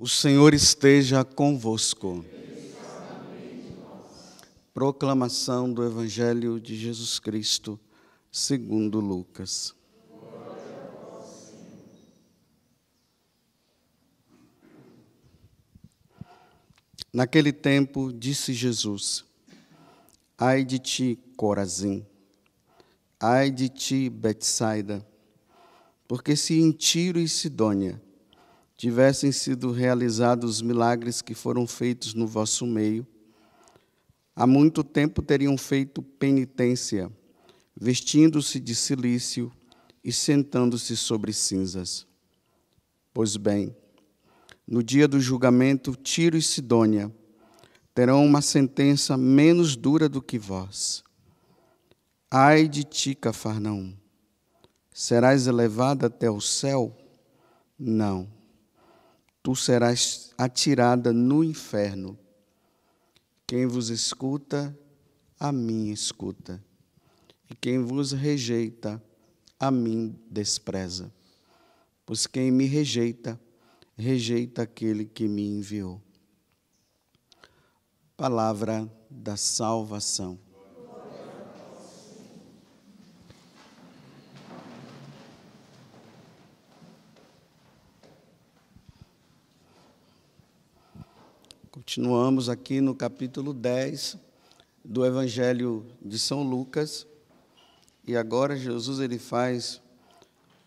O Senhor esteja convosco. Proclamação do Evangelho de Jesus Cristo, segundo Lucas. Naquele tempo disse Jesus: Ai de ti, Corazim. Ai de ti, Betsaida. Porque se em Tiro e Sidônia tivessem sido realizados os milagres que foram feitos no vosso meio, há muito tempo teriam feito penitência, vestindo-se de silício e sentando-se sobre cinzas. Pois bem, no dia do julgamento, Tiro e Sidônia terão uma sentença menos dura do que vós. Ai de ti, Cafarnaum! Serás elevada até o céu? Não tu serás atirada no inferno. Quem vos escuta, a mim escuta. E quem vos rejeita, a mim despreza. Pois quem me rejeita, rejeita aquele que me enviou. Palavra da salvação. Continuamos aqui no capítulo 10 do Evangelho de São Lucas. E agora Jesus ele faz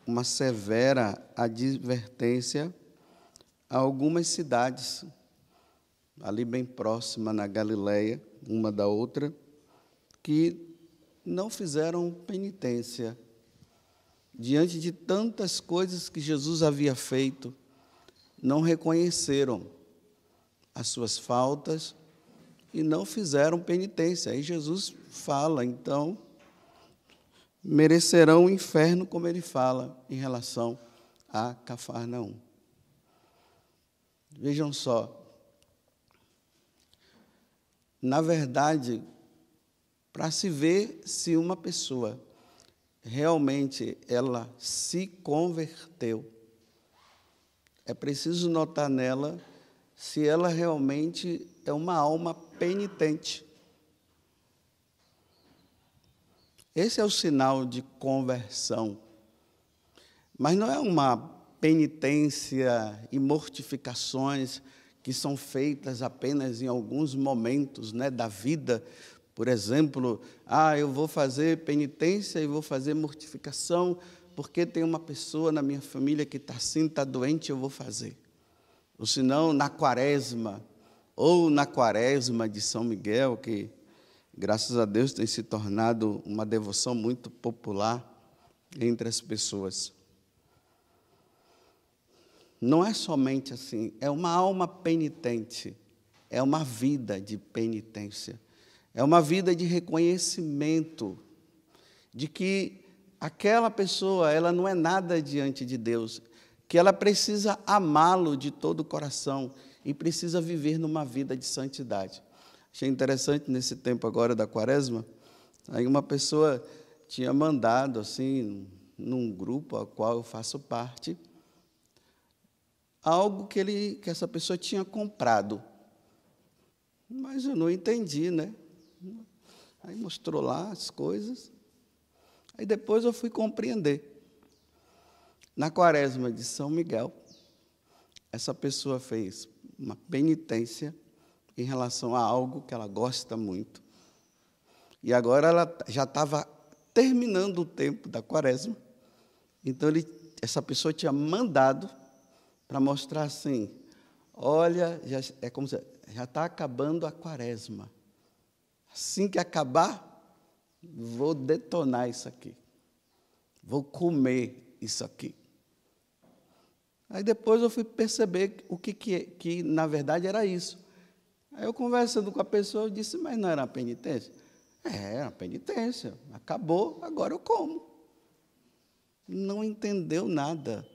uma severa advertência a algumas cidades ali bem próxima na Galileia, uma da outra, que não fizeram penitência diante de tantas coisas que Jesus havia feito, não reconheceram as suas faltas e não fizeram penitência. Aí Jesus fala, então, merecerão o inferno, como ele fala em relação a Cafarnaum. Vejam só. Na verdade, para se ver se uma pessoa realmente ela se converteu, é preciso notar nela se ela realmente é uma alma penitente. Esse é o sinal de conversão. Mas não é uma penitência e mortificações que são feitas apenas em alguns momentos né, da vida. Por exemplo, ah, eu vou fazer penitência e vou fazer mortificação porque tem uma pessoa na minha família que está assim, está doente, eu vou fazer. Ou senão na quaresma, ou na quaresma de São Miguel, que graças a Deus tem se tornado uma devoção muito popular entre as pessoas. Não é somente assim, é uma alma penitente, é uma vida de penitência, é uma vida de reconhecimento de que aquela pessoa, ela não é nada diante de Deus, que ela precisa amá-lo de todo o coração e precisa viver numa vida de santidade. Achei interessante nesse tempo agora da quaresma, aí uma pessoa tinha mandado assim num grupo ao qual eu faço parte algo que ele que essa pessoa tinha comprado. Mas eu não entendi, né? Aí mostrou lá as coisas. Aí depois eu fui compreender. Na quaresma de São Miguel, essa pessoa fez uma penitência em relação a algo que ela gosta muito. E agora ela já estava terminando o tempo da quaresma. Então ele, essa pessoa tinha mandado para mostrar assim: olha, já, é como se, já está acabando a quaresma. Assim que acabar, vou detonar isso aqui. Vou comer isso aqui. Aí depois eu fui perceber o que, que, que na verdade era isso. Aí eu conversando com a pessoa, eu disse, mas não era uma penitência? É, era uma penitência. Acabou, agora eu como. Não entendeu nada.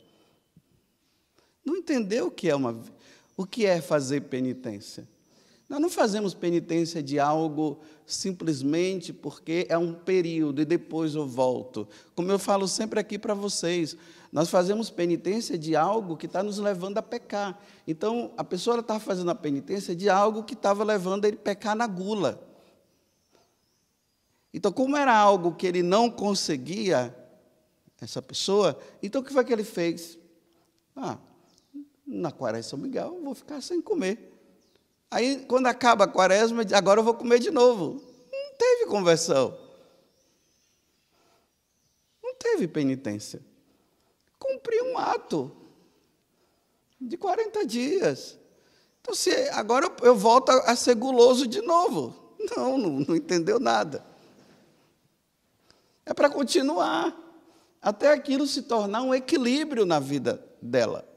Não entendeu o que é uma o que é fazer penitência. Nós não fazemos penitência de algo simplesmente porque é um período e depois eu volto. Como eu falo sempre aqui para vocês, nós fazemos penitência de algo que está nos levando a pecar. Então, a pessoa está fazendo a penitência de algo que estava levando ele a pecar na gula. Então, como era algo que ele não conseguia, essa pessoa, então o que foi que ele fez? Ah, na quaresma São Miguel eu vou ficar sem comer. Aí, quando acaba a quaresma, diz, agora eu vou comer de novo. Não teve conversão. Não teve penitência. cumpri um ato de 40 dias. Então, se agora eu, eu volto a, a ser guloso de novo. Não, não, não entendeu nada. É para continuar até aquilo se tornar um equilíbrio na vida dela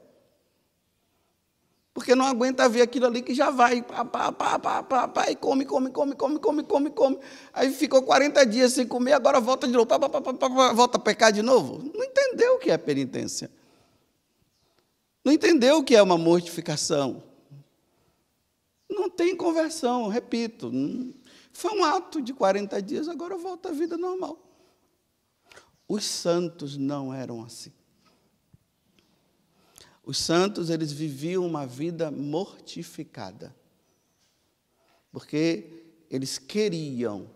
porque não aguenta ver aquilo ali que já vai, pá, pá, pá, pá, pá, pá, e come, come, come, come, come, come, come. Aí ficou 40 dias sem comer, agora volta de novo, pá, pá, pá, pá, pá, volta a pecar de novo. Não entendeu o que é penitência. Não entendeu o que é uma mortificação. Não tem conversão, repito. Foi um ato de 40 dias, agora volta à vida normal. Os santos não eram assim. Os santos, eles viviam uma vida mortificada, porque eles queriam,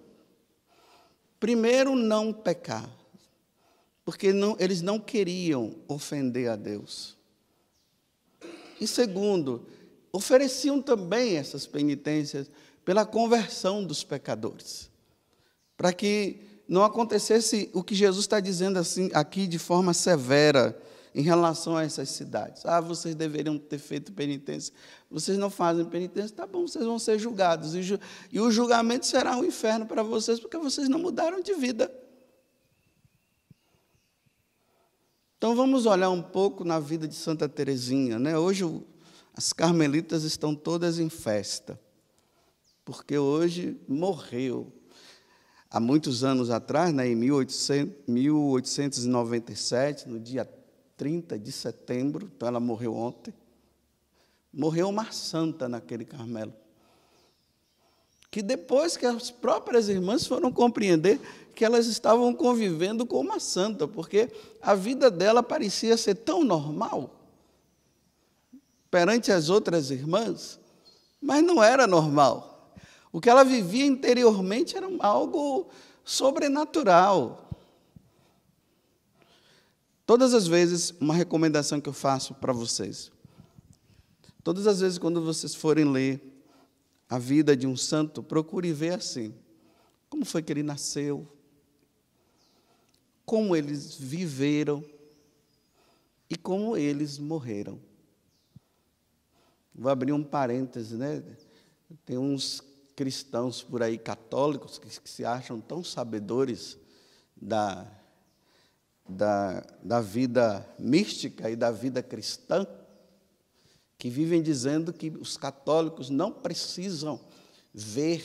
primeiro, não pecar, porque não, eles não queriam ofender a Deus. E segundo, ofereciam também essas penitências pela conversão dos pecadores, para que não acontecesse o que Jesus está dizendo assim aqui de forma severa em relação a essas cidades. Ah, vocês deveriam ter feito penitência. Vocês não fazem penitência, tá bom, vocês vão ser julgados. E, ju e o julgamento será um inferno para vocês, porque vocês não mudaram de vida. Então vamos olhar um pouco na vida de Santa Teresinha. Né? Hoje as carmelitas estão todas em festa, porque hoje morreu. Há muitos anos atrás, né, em 1800, 1897, no dia 30 de setembro, então ela morreu ontem. Morreu uma santa naquele Carmelo. Que depois que as próprias irmãs foram compreender que elas estavam convivendo com uma santa, porque a vida dela parecia ser tão normal perante as outras irmãs, mas não era normal. O que ela vivia interiormente era algo sobrenatural. Todas as vezes, uma recomendação que eu faço para vocês. Todas as vezes, quando vocês forem ler a vida de um santo, procure ver assim: como foi que ele nasceu, como eles viveram e como eles morreram. Vou abrir um parêntese, né? Tem uns cristãos por aí católicos que, que se acham tão sabedores da da, da vida mística e da vida cristã, que vivem dizendo que os católicos não precisam ver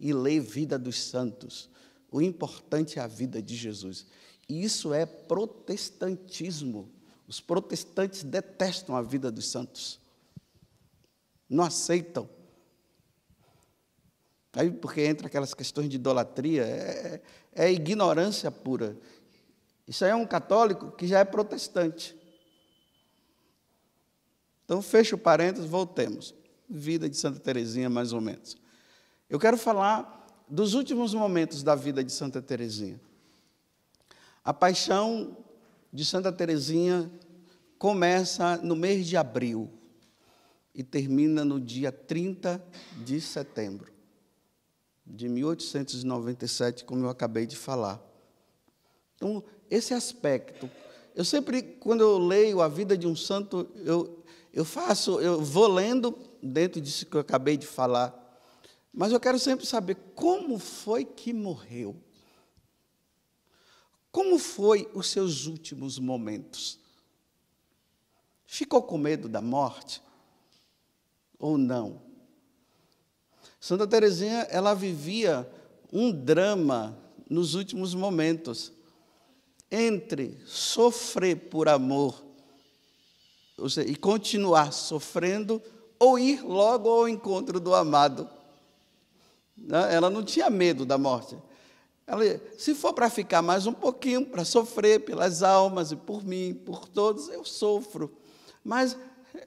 e ler vida dos santos. O importante é a vida de Jesus. E isso é protestantismo. Os protestantes detestam a vida dos santos. Não aceitam. Aí porque entra aquelas questões de idolatria, é, é, é ignorância pura. Isso aí é um católico que já é protestante. Então, fecha o parênteses, voltemos. Vida de Santa Teresinha, mais ou menos. Eu quero falar dos últimos momentos da vida de Santa Teresinha. A paixão de Santa Teresinha começa no mês de abril e termina no dia 30 de setembro de 1897, como eu acabei de falar. Então, esse aspecto. Eu sempre, quando eu leio a vida de um santo, eu, eu faço, eu vou lendo dentro disso que eu acabei de falar. Mas eu quero sempre saber como foi que morreu. Como foi os seus últimos momentos? Ficou com medo da morte ou não? Santa Teresinha, ela vivia um drama nos últimos momentos entre sofrer por amor seja, e continuar sofrendo ou ir logo ao encontro do amado. Né? Ela não tinha medo da morte. Ela, se for para ficar mais um pouquinho, para sofrer pelas almas e por mim, por todos, eu sofro. Mas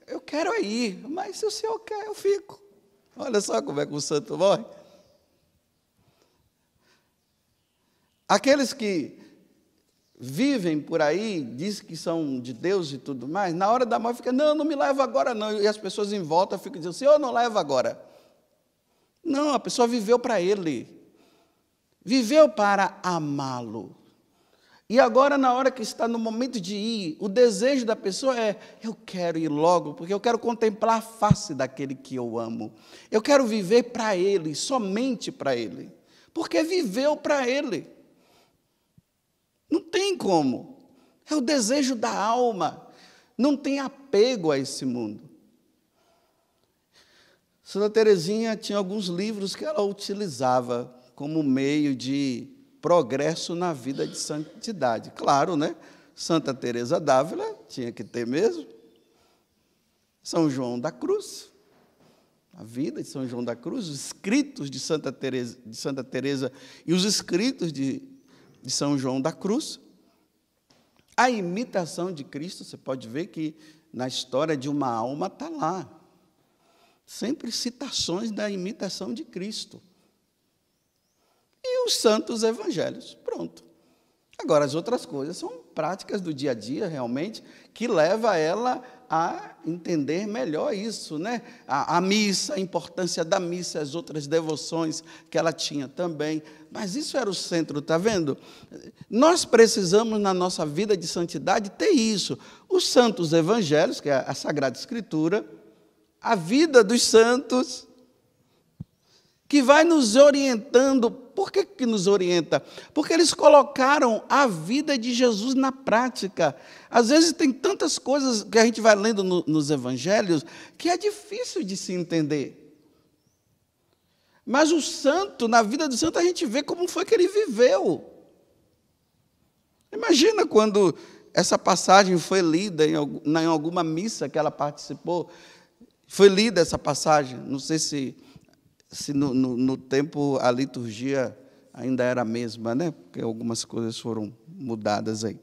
eu quero ir, mas se o Senhor quer, eu fico. Olha só como é que o santo morre. Aqueles que vivem por aí, dizem que são de Deus e tudo mais, na hora da morte fica, não, não me leva agora não. E as pessoas em volta ficam dizendo, Senhor, não leva agora. Não, a pessoa viveu para Ele. Viveu para amá-lo. E agora, na hora que está no momento de ir, o desejo da pessoa é: eu quero ir logo, porque eu quero contemplar a face daquele que eu amo. Eu quero viver para Ele, somente para Ele. Porque viveu para Ele. Não tem como. É o desejo da alma. Não tem apego a esse mundo. Santa Teresinha tinha alguns livros que ela utilizava como meio de progresso na vida de santidade. Claro, né? Santa Teresa d'Ávila tinha que ter mesmo. São João da Cruz, a vida de São João da Cruz, os escritos de Santa Teresa, de Santa Teresa e os escritos de de São João da Cruz. A imitação de Cristo, você pode ver que na história de uma alma está lá. Sempre citações da imitação de Cristo. E os santos evangelhos, pronto. Agora, as outras coisas são práticas do dia a dia, realmente, que leva ela a entender melhor isso, né? A, a, missa, a importância da missa, as outras devoções que ela tinha também. Mas isso era o centro, tá vendo? Nós precisamos na nossa vida de santidade ter isso. Os santos evangelhos, que é a Sagrada Escritura, a vida dos santos, que vai nos orientando por que, que nos orienta? Porque eles colocaram a vida de Jesus na prática. Às vezes tem tantas coisas que a gente vai lendo no, nos evangelhos que é difícil de se entender. Mas o santo, na vida do santo, a gente vê como foi que ele viveu. Imagina quando essa passagem foi lida em, em alguma missa que ela participou. Foi lida essa passagem, não sei se se no, no, no, tempo a liturgia ainda era a mesma, né? Porque algumas coisas foram mudadas aí.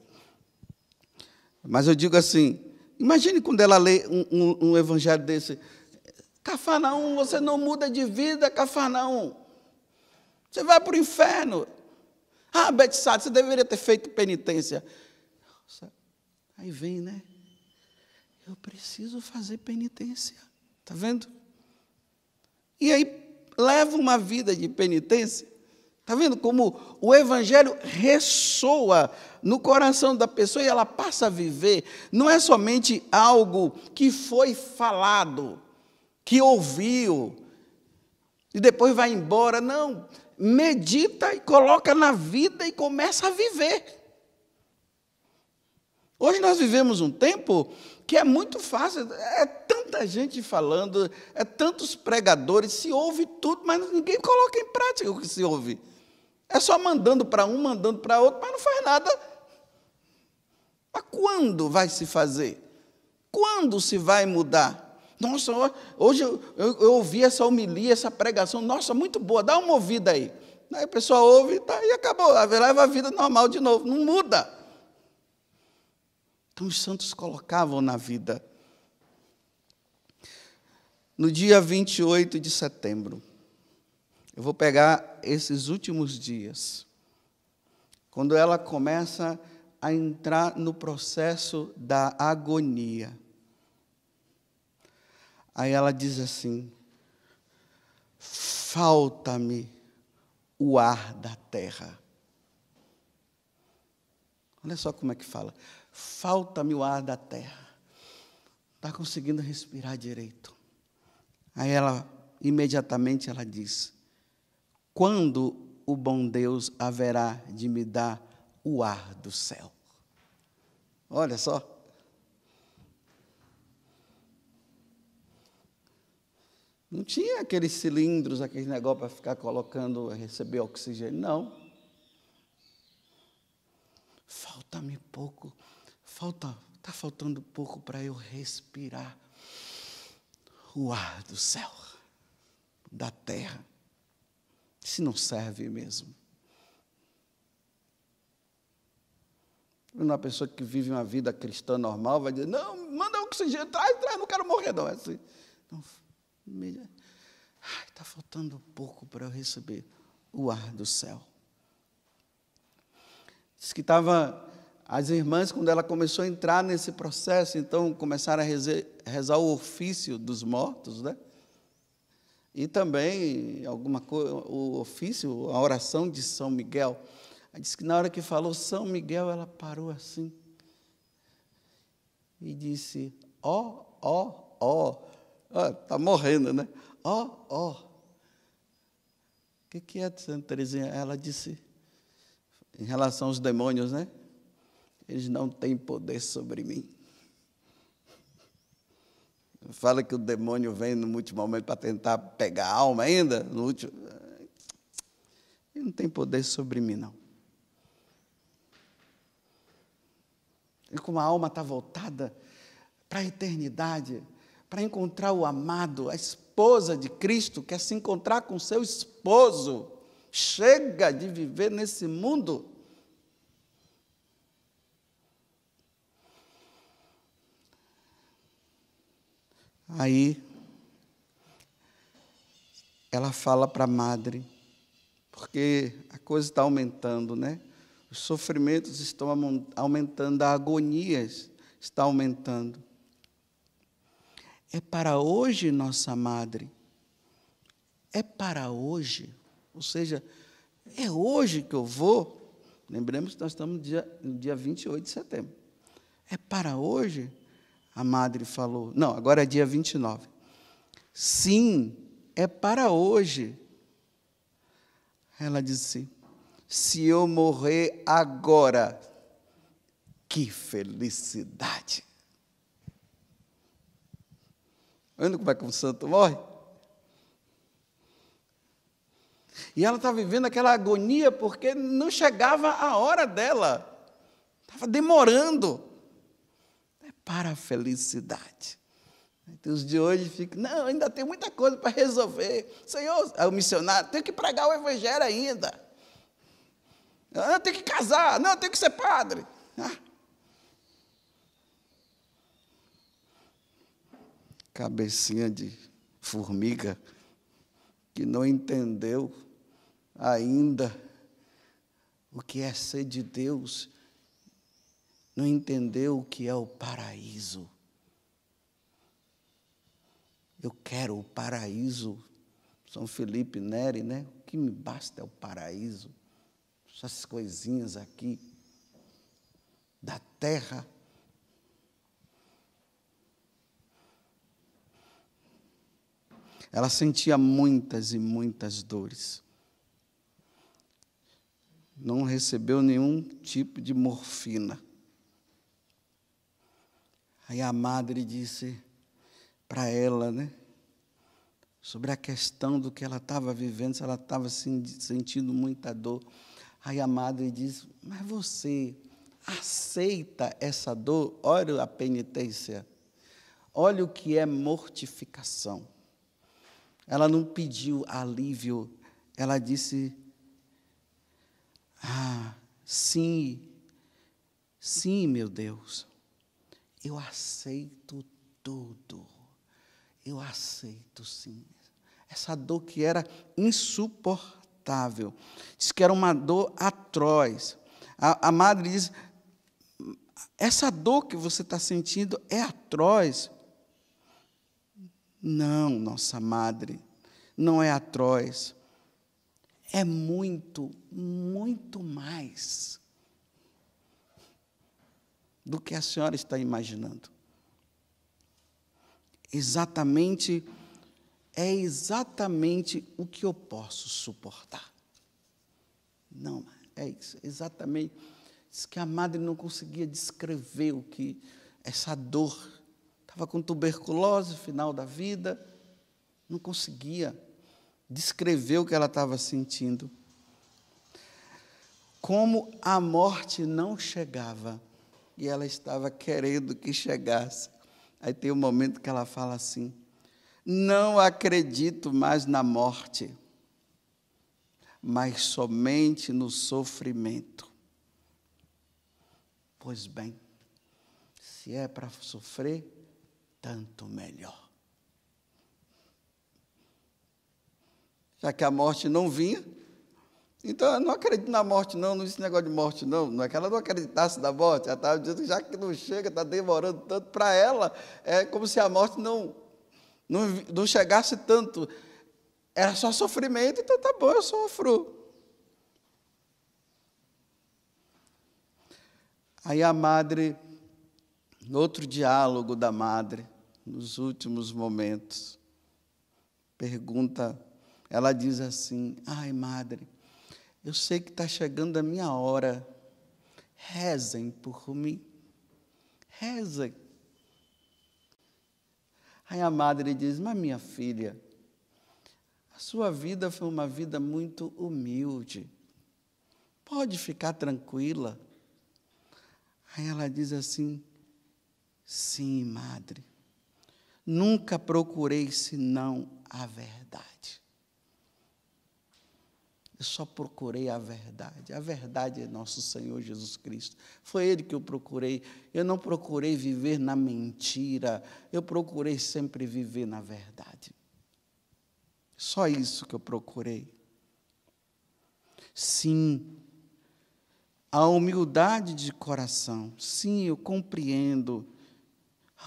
Mas eu digo assim: imagine quando ela lê um, um, um evangelho desse. Cafarnaum, você não muda de vida, Cafarnaum. Você vai para o inferno. Ah, Betsado, você deveria ter feito penitência. Aí vem, né? Eu preciso fazer penitência. Está vendo? E aí leva uma vida de penitência. Está vendo como o Evangelho ressoa no coração da pessoa e ela passa a viver? Não é somente algo que foi falado, que ouviu, e depois vai embora. Não. Medita e coloca na vida e começa a viver. Hoje nós vivemos um tempo que é muito fácil, é tanta gente falando, é tantos pregadores, se ouve tudo, mas ninguém coloca em prática o que se ouve. É só mandando para um, mandando para outro, mas não faz nada. Mas quando vai se fazer? Quando se vai mudar? Nossa, hoje eu, eu, eu ouvi essa homilia, essa pregação, nossa, muito boa, dá uma ouvida aí. Aí a pessoa ouve tá, e acabou, leva a vida normal de novo, não muda. Então os santos colocavam na vida. No dia 28 de setembro, eu vou pegar esses últimos dias, quando ela começa a entrar no processo da agonia. Aí ela diz assim: falta-me o ar da terra. Olha só como é que fala: falta-me o ar da terra. Está conseguindo respirar direito. Aí ela, imediatamente, ela diz: Quando o bom Deus haverá de me dar o ar do céu? Olha só. Não tinha aqueles cilindros, aqueles negócio para ficar colocando, receber oxigênio, não. Falta-me pouco falta, está faltando pouco para eu respirar o ar do céu, da terra. Se não serve mesmo. Uma pessoa que vive uma vida cristã normal vai dizer: Não, manda oxigênio, traz, traz, não quero morrer, não. É assim, não me, ai, está faltando pouco para eu receber o ar do céu. Diz que estava as irmãs, quando ela começou a entrar nesse processo, então começaram a rezar, rezar o ofício dos mortos, né? E também alguma coisa, o ofício, a oração de São Miguel. Ela disse que na hora que falou São Miguel, ela parou assim e disse: ó, ó, ó, ah, tá morrendo, né? Ó, oh, ó. Oh. O que, que é, Santa Teresinha? Ela disse, em relação aos demônios, né? eles não têm poder sobre mim. Fala que o demônio vem no último momento para tentar pegar a alma ainda, no último. Ele não tem poder sobre mim, não. E como a alma está voltada para a eternidade, para encontrar o amado, a esposa de Cristo, quer se encontrar com seu esposo. Chega de viver nesse mundo. Aí ela fala para a madre, porque a coisa está aumentando, né? Os sofrimentos estão aumentando, a agonia está aumentando. É para hoje, nossa madre. É para hoje. Ou seja, é hoje que eu vou. Lembremos que nós estamos no dia, no dia 28 de setembro. É para hoje a madre falou: Não, agora é dia 29. Sim, é para hoje. Ela disse: assim, Se eu morrer agora, que felicidade! Vendo como é que um santo morre? E ela está vivendo aquela agonia porque não chegava a hora dela, estava demorando para a felicidade. Então, os de hoje ficam, não, ainda tem muita coisa para resolver. Senhor, é o missionário, tem que pregar o evangelho ainda. Não, ah, tem que casar, não, tem que ser padre. Ah. Cabecinha de formiga que não entendeu ainda o que é ser de Deus não entendeu o que é o paraíso. Eu quero o paraíso. São Felipe Neri, né? O que me basta é o paraíso. Essas coisinhas aqui da terra. Ela sentia muitas e muitas dores. Não recebeu nenhum tipo de morfina. Aí a madre disse para ela, né? Sobre a questão do que ela estava vivendo, se ela estava sentindo muita dor. Aí a madre disse: Mas você aceita essa dor? Olha a penitência. Olha o que é mortificação. Ela não pediu alívio, ela disse: Ah, sim, sim, meu Deus. Eu aceito tudo. Eu aceito sim. Essa dor que era insuportável. Diz que era uma dor atroz. A, a madre diz: essa dor que você está sentindo é atroz. Não, nossa madre, não é atroz. É muito, muito mais do que a senhora está imaginando. Exatamente, é exatamente o que eu posso suportar. Não, é isso, exatamente. Diz que a madre não conseguia descrever o que, essa dor. Estava com tuberculose, final da vida, não conseguia descrever o que ela estava sentindo. Como a morte não chegava e ela estava querendo que chegasse. Aí tem um momento que ela fala assim: Não acredito mais na morte, mas somente no sofrimento. Pois bem, se é para sofrer, tanto melhor. Já que a morte não vinha, então, eu não acredito na morte, não, não esse negócio de morte, não. Não é que ela não acreditasse na morte, ela estava dizendo que já que não chega, está demorando tanto para ela, é como se a morte não, não, não chegasse tanto. Era só sofrimento, então tá bom, eu sofro. Aí a madre, no outro diálogo da madre, nos últimos momentos, pergunta, ela diz assim: ai, madre eu sei que está chegando a minha hora. Rezem por mim. Rezem. Aí a madre diz: Mas minha filha, a sua vida foi uma vida muito humilde. Pode ficar tranquila. Aí ela diz assim: Sim, madre, nunca procurei senão a verdade. Eu só procurei a verdade. A verdade é nosso Senhor Jesus Cristo. Foi Ele que eu procurei. Eu não procurei viver na mentira. Eu procurei sempre viver na verdade. Só isso que eu procurei. Sim, a humildade de coração. Sim, eu compreendo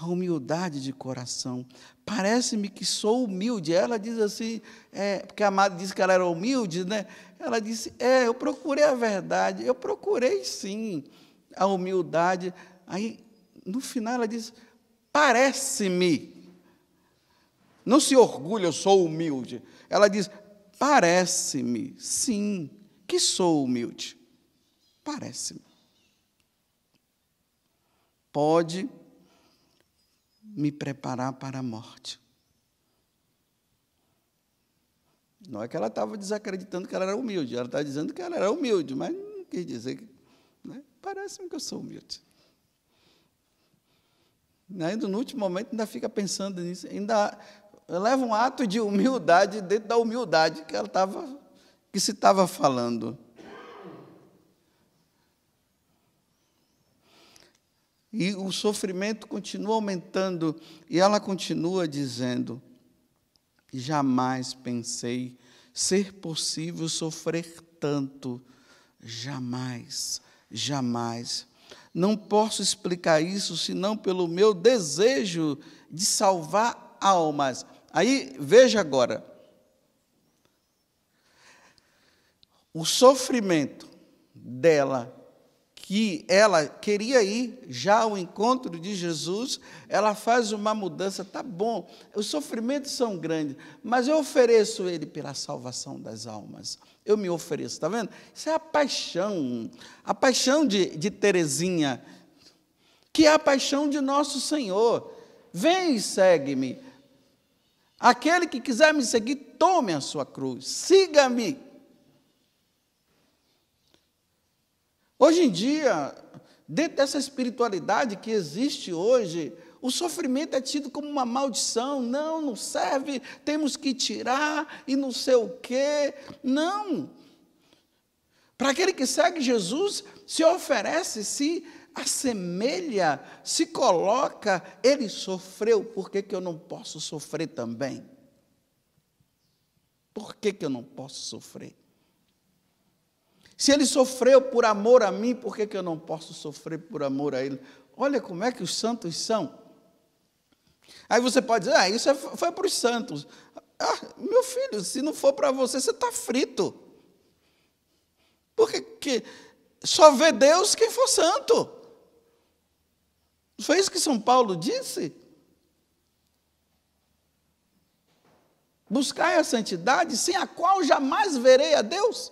a humildade de coração. Parece-me que sou humilde. Ela diz assim, é, porque a Amada disse que ela era humilde, né? Ela disse: É, eu procurei a verdade, eu procurei sim a humildade. Aí, no final, ela diz: Parece-me. Não se orgulha, eu sou humilde. Ela diz: Parece-me, sim, que sou humilde. Parece-me. Pode me preparar para a morte. Não é que ela estava desacreditando que ela era humilde, ela está dizendo que ela era humilde, mas não quis dizer que. Né? Parece-me que eu sou humilde. Né? Ainda no último momento, ainda fica pensando nisso, ainda leva um ato de humildade dentro da humildade que ela estava, que se estava falando. E o sofrimento continua aumentando, e ela continua dizendo: Jamais pensei ser possível sofrer tanto. Jamais, jamais. Não posso explicar isso senão pelo meu desejo de salvar almas. Aí, veja agora. O sofrimento dela que ela queria ir já ao encontro de Jesus, ela faz uma mudança. Tá bom, os sofrimentos são grandes, mas eu ofereço ele pela salvação das almas. Eu me ofereço, está vendo? Isso é a paixão, a paixão de, de Terezinha, que é a paixão de nosso Senhor. Vem e segue-me. Aquele que quiser me seguir, tome a sua cruz, siga-me. Hoje em dia, dentro dessa espiritualidade que existe hoje, o sofrimento é tido como uma maldição. Não, não serve, temos que tirar e não sei o quê. Não. Para aquele que segue Jesus, se oferece, se assemelha, se coloca, ele sofreu, por que, que eu não posso sofrer também? Por que, que eu não posso sofrer? Se ele sofreu por amor a mim, por que, que eu não posso sofrer por amor a ele? Olha como é que os santos são. Aí você pode dizer, ah, isso é, foi para os santos. Ah, meu filho, se não for para você, você está frito. Porque que só vê Deus quem for santo. Foi isso que São Paulo disse? Buscai a santidade, sem a qual jamais verei a Deus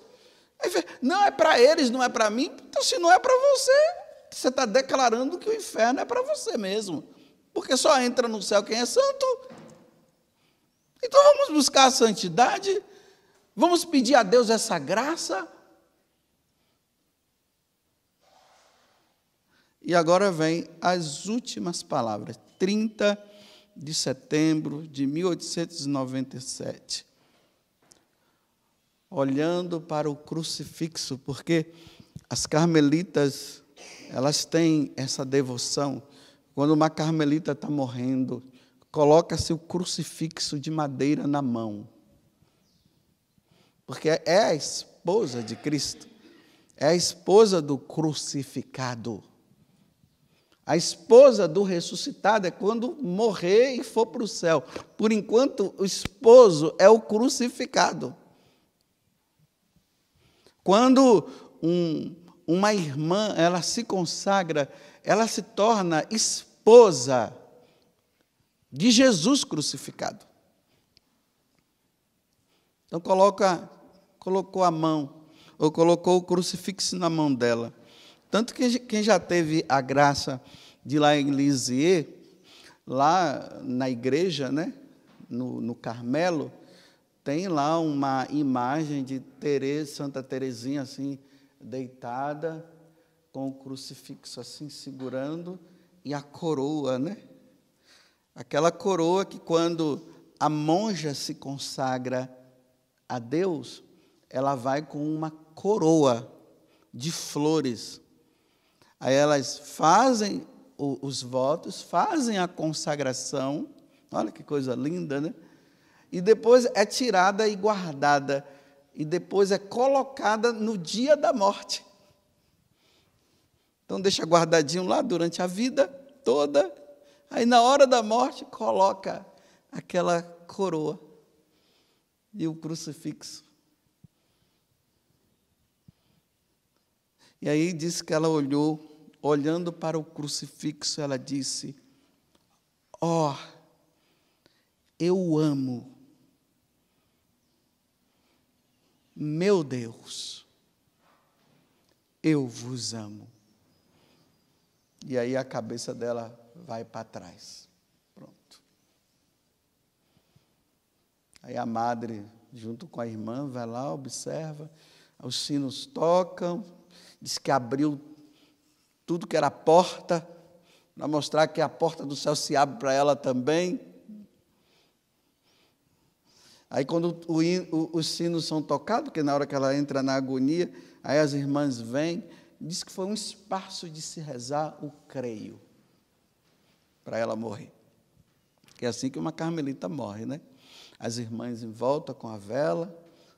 não é para eles, não é para mim. Então, se não é para você, você está declarando que o inferno é para você mesmo. Porque só entra no céu quem é santo. Então vamos buscar a santidade, vamos pedir a Deus essa graça. E agora vem as últimas palavras, 30 de setembro de 1897 olhando para o crucifixo, porque as carmelitas, elas têm essa devoção. Quando uma carmelita está morrendo, coloca-se o crucifixo de madeira na mão. Porque é a esposa de Cristo, é a esposa do crucificado. A esposa do ressuscitado é quando morrer e for para o céu. Por enquanto, o esposo é o crucificado. Quando um, uma irmã ela se consagra, ela se torna esposa de Jesus crucificado. Então coloca, colocou a mão, ou colocou o crucifixo na mão dela. Tanto que quem já teve a graça de lá em Lisieux, lá na igreja, né, no, no Carmelo, tem lá uma imagem de Teresa Santa Terezinha assim deitada com o crucifixo assim segurando e a coroa, né? Aquela coroa que quando a monja se consagra a Deus, ela vai com uma coroa de flores. Aí elas fazem os votos, fazem a consagração. Olha que coisa linda, né? e depois é tirada e guardada, e depois é colocada no dia da morte. Então deixa guardadinho lá durante a vida toda, aí na hora da morte coloca aquela coroa e o crucifixo. E aí disse que ela olhou, olhando para o crucifixo, ela disse: Ó, oh, eu amo meu Deus, eu vos amo. E aí a cabeça dela vai para trás. Pronto. Aí a madre, junto com a irmã, vai lá, observa, os sinos tocam, diz que abriu tudo que era porta, para mostrar que a porta do céu se abre para ela também. Aí, quando o, o, os sinos são tocados, porque na hora que ela entra na agonia, aí as irmãs vêm, diz que foi um espaço de se rezar o creio, para ela morrer. Que é assim que uma carmelita morre, né? As irmãs em volta com a vela,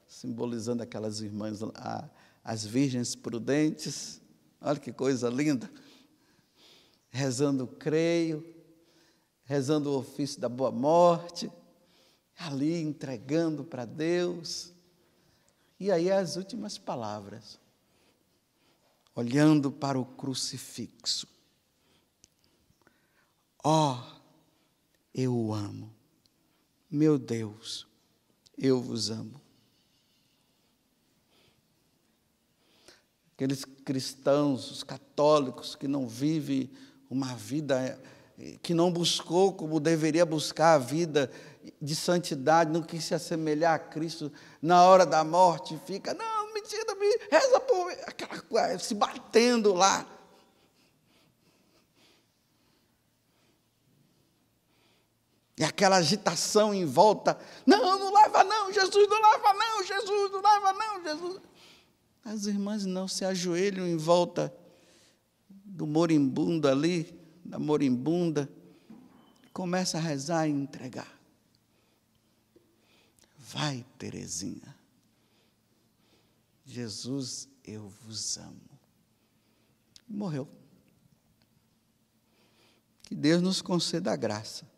simbolizando aquelas irmãs, a, as virgens prudentes, olha que coisa linda, rezando o creio, rezando o ofício da boa morte, ali entregando para Deus. E aí as últimas palavras, olhando para o crucifixo. Ó, oh, eu o amo. Meu Deus, eu vos amo. Aqueles cristãos, os católicos que não vivem uma vida, eh, que não buscou como deveria buscar a vida de santidade, não quis se assemelhar a Cristo, na hora da morte fica, não, mentira, me reza por aquela se batendo lá. E aquela agitação em volta, não, não leva não, Jesus não leva não, Jesus não leva não, Jesus. As irmãs não se ajoelham em volta do moribundo ali, da moribunda, começa a rezar e entregar. Vai, Terezinha. Jesus, eu vos amo. Morreu. Que Deus nos conceda a graça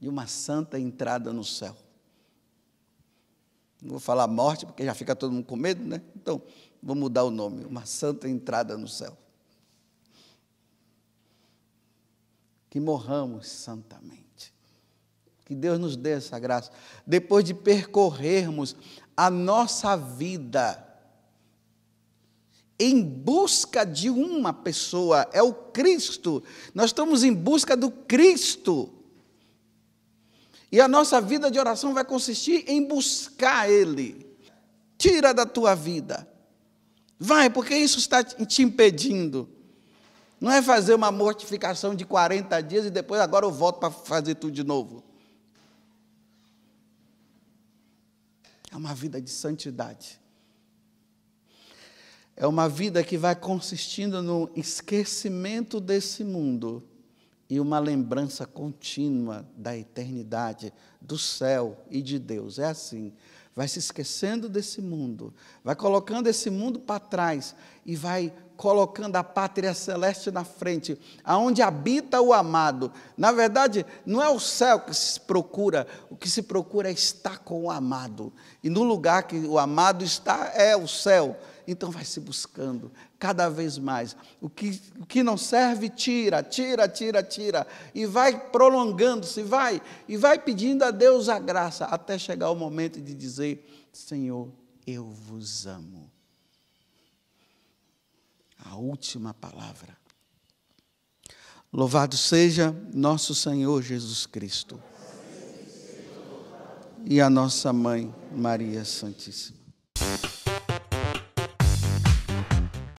e uma santa entrada no céu. Não vou falar morte, porque já fica todo mundo com medo, né? Então, vou mudar o nome. Uma santa entrada no céu. Que morramos santamente. Que Deus nos dê essa graça. Depois de percorrermos a nossa vida em busca de uma pessoa, é o Cristo. Nós estamos em busca do Cristo. E a nossa vida de oração vai consistir em buscar Ele. Tira da tua vida. Vai, porque isso está te impedindo. Não é fazer uma mortificação de 40 dias e depois agora eu volto para fazer tudo de novo. É uma vida de santidade. É uma vida que vai consistindo no esquecimento desse mundo e uma lembrança contínua da eternidade, do céu e de Deus. É assim. Vai se esquecendo desse mundo, vai colocando esse mundo para trás e vai colocando a pátria celeste na frente, aonde habita o amado. Na verdade, não é o céu que se procura, o que se procura é estar com o amado. E no lugar que o amado está é o céu. Então vai se buscando cada vez mais. O que, o que não serve, tira, tira, tira, tira. E vai prolongando-se, vai, e vai pedindo a Deus a graça, até chegar o momento de dizer: Senhor, eu vos amo a última palavra. Louvado seja nosso Senhor Jesus Cristo e a nossa mãe Maria Santíssima.